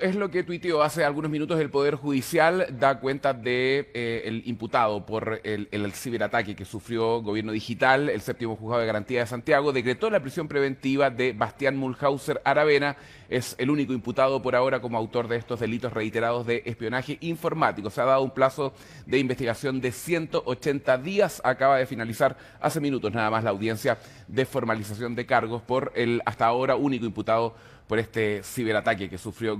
es lo que tuiteó hace algunos minutos el Poder Judicial, da cuenta de eh, el imputado por el, ciberataque que sufrió Gobierno Digital, el séptimo juzgado de garantía de Santiago, decretó la prisión preventiva de Bastián Mulhauser Aravena, es el único imputado por ahora como autor de estos delitos reiterados de espionaje informático. Se ha dado un plazo de investigación de 180 días, acaba de finalizar hace minutos nada más la audiencia de formalización de cargos por el hasta ahora único imputado por este ciberataque que sufrió